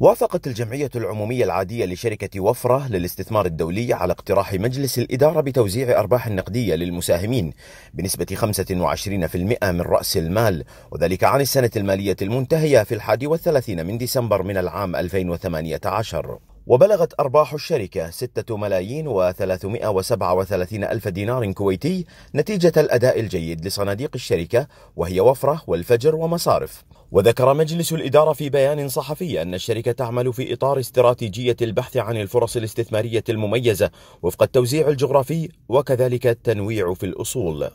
وافقت الجمعية العمومية العادية لشركة وفرة للاستثمار الدولي على اقتراح مجلس الإدارة بتوزيع أرباح نقدية للمساهمين بنسبة 25% من رأس المال وذلك عن السنة المالية المنتهية في الحادي والثلاثين من ديسمبر من العام 2018 وبلغت أرباح الشركة 6 ملايين و337 ألف دينار كويتي نتيجة الأداء الجيد لصناديق الشركة وهي وفرة والفجر ومصارف وذكر مجلس الإدارة في بيان صحفي أن الشركة تعمل في إطار استراتيجية البحث عن الفرص الاستثمارية المميزة وفق التوزيع الجغرافي وكذلك التنويع في الأصول